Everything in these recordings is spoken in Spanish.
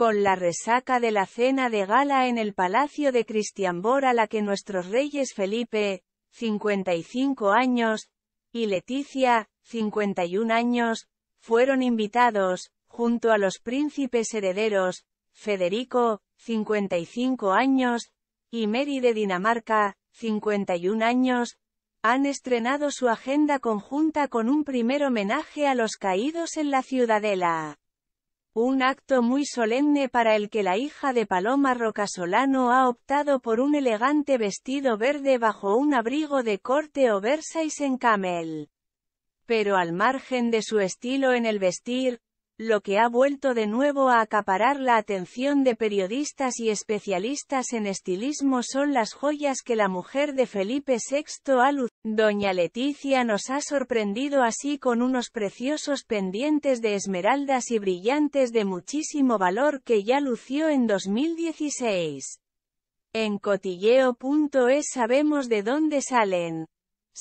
con la resaca de la cena de gala en el Palacio de Cristianbor a la que nuestros reyes Felipe, 55 años, y Leticia, 51 años, fueron invitados, junto a los príncipes herederos, Federico, 55 años, y Mary de Dinamarca, 51 años, han estrenado su agenda conjunta con un primer homenaje a los caídos en la ciudadela. Un acto muy solemne para el que la hija de Paloma Rocasolano ha optado por un elegante vestido verde bajo un abrigo de corte o versa en camel. Pero al margen de su estilo en el vestir, lo que ha vuelto de nuevo a acaparar la atención de periodistas y especialistas en estilismo son las joyas que la mujer de Felipe VI ha lucido. Doña Leticia nos ha sorprendido así con unos preciosos pendientes de esmeraldas y brillantes de muchísimo valor que ya lució en 2016. En cotilleo.es sabemos de dónde salen.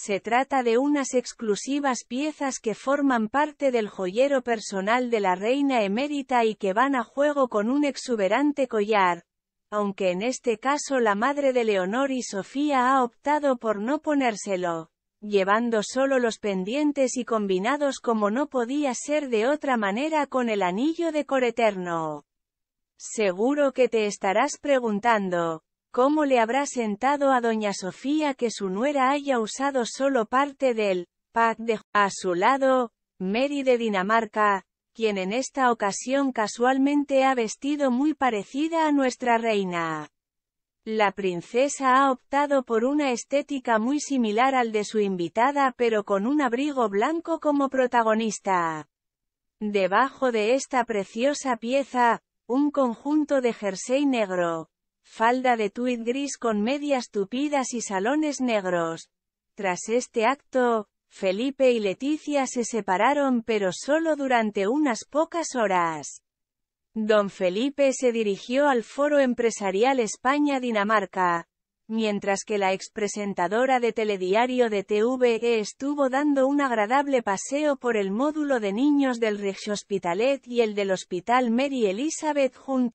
Se trata de unas exclusivas piezas que forman parte del joyero personal de la reina emérita y que van a juego con un exuberante collar, aunque en este caso la madre de Leonor y Sofía ha optado por no ponérselo, llevando solo los pendientes y combinados como no podía ser de otra manera con el anillo de eterno. Seguro que te estarás preguntando, ¿Cómo le habrá sentado a doña Sofía que su nuera haya usado solo parte del pack de... A su lado, Mary de Dinamarca, quien en esta ocasión casualmente ha vestido muy parecida a nuestra reina. La princesa ha optado por una estética muy similar al de su invitada pero con un abrigo blanco como protagonista. Debajo de esta preciosa pieza, un conjunto de jersey negro, falda de tweed gris con medias tupidas y salones negros. Tras este acto, Felipe y Leticia se separaron pero solo durante unas pocas horas. Don Felipe se dirigió al Foro Empresarial España-Dinamarca, mientras que la expresentadora de telediario de TVE estuvo dando un agradable paseo por el módulo de niños del Regio Hospitalet y el del Hospital Mary Elizabeth junto